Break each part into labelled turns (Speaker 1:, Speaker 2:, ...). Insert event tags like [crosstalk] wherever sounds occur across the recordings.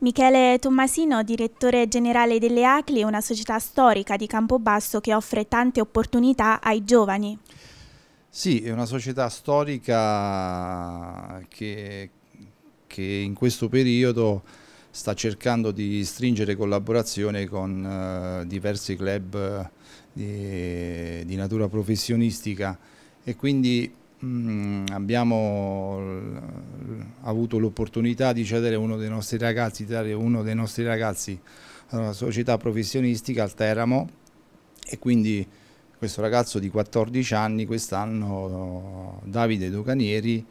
Speaker 1: Michele Tommasino, direttore generale delle ACLI, una società storica di Campobasso che offre tante opportunità ai giovani.
Speaker 2: Sì, è una società storica che, che in questo periodo sta cercando di stringere collaborazione con eh, diversi club di, eh, di natura professionistica e quindi Mm, abbiamo avuto l'opportunità di cedere uno dei nostri ragazzi, di dare uno dei nostri ragazzi alla società professionistica, al Teramo, e quindi questo ragazzo di 14 anni quest'anno, Davide Docanieri,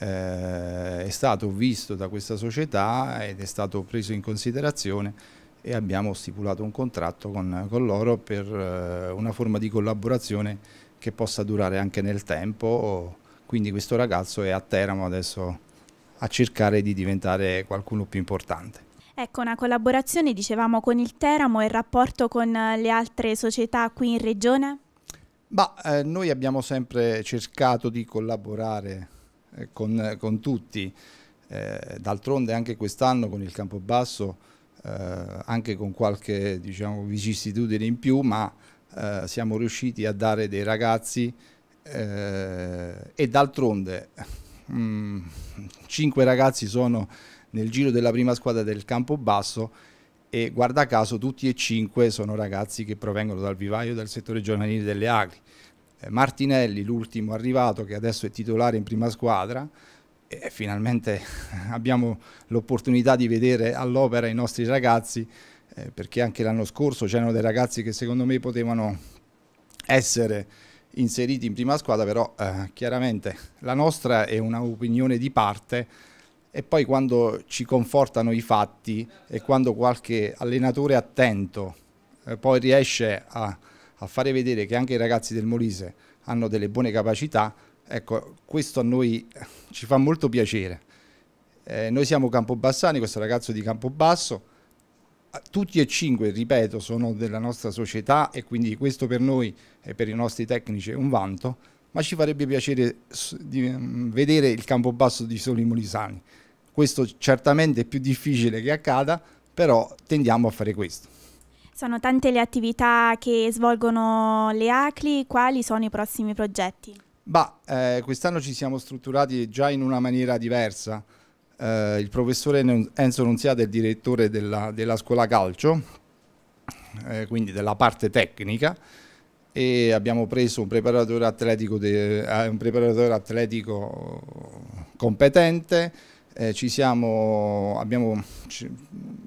Speaker 2: eh, è stato visto da questa società ed è stato preso in considerazione e abbiamo stipulato un contratto con, con loro per eh, una forma di collaborazione che possa durare anche nel tempo. Quindi questo ragazzo è a Teramo adesso a cercare di diventare qualcuno più importante.
Speaker 1: Ecco, una collaborazione, dicevamo, con il Teramo e il rapporto con eh, le altre società qui in regione?
Speaker 2: Bah, eh, noi abbiamo sempre cercato di collaborare eh, con, con, tutti, eh, d'altronde anche quest'anno con il Campobasso, eh, anche con qualche diciamo, vicissitudine in più, ma eh, siamo riusciti a dare dei ragazzi e d'altronde mh, mm, 5 ragazzi sono nel giro della prima squadra del campo basso e guarda caso tutti e cinque sono ragazzi che provengono dal vivaio del settore giovanile delle Agri. Eh, Martinelli, l'ultimo arrivato che adesso è titolare in prima squadra, e finalmente [laughs] abbiamo l'opportunità di vedere all'opera i nostri ragazzi, eh, perché anche l'anno scorso c'erano dei ragazzi che secondo me potevano essere inseriti in prima squadra, però eh, chiaramente la nostra è un'opinione di parte e poi quando ci confortano i fatti e quando qualche allenatore attento eh, poi riesce a, a, fare vedere che anche i ragazzi del Molise hanno delle buone capacità, ecco, questo a noi eh, ci fa molto piacere. Eh, noi siamo Campobassani, questo ragazzo di Campobasso, tutti e cinque, ripeto, sono della nostra società e quindi questo per noi e per i nostri tecnici è un vanto, ma ci farebbe piacere mm, vedere il campo basso di Soli Molisani. Questo certamente è più difficile che accada, però tendiamo a fare questo.
Speaker 1: Sono tante le attività che svolgono le ACLI, quali sono i prossimi progetti?
Speaker 2: Bah, eh, quest'anno ci siamo strutturati già in una maniera diversa, eh, il professore Enzo Nunziata è il direttore della, della scuola calcio, eh, quindi della parte tecnica, e abbiamo preso un preparatore atletico, de, eh, un preparatore atletico competente, eh, siamo, abbiamo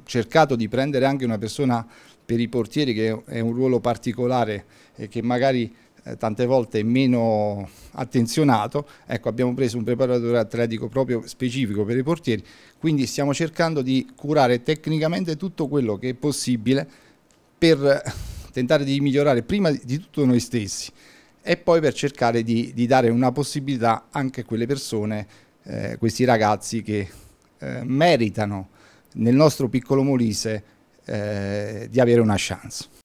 Speaker 2: cercato di prendere anche una persona per i portieri che è un ruolo particolare e che magari eh, tante volte meno attenzionato, ecco, abbiamo preso un preparatore atletico proprio specifico per i portieri, quindi stiamo cercando di curare tecnicamente tutto quello che è possibile per tentare di migliorare prima di tutto noi stessi e poi per cercare di, di dare una possibilità anche a quelle persone, eh, questi ragazzi che eh, meritano nel nostro piccolo Molise eh, di avere una chance.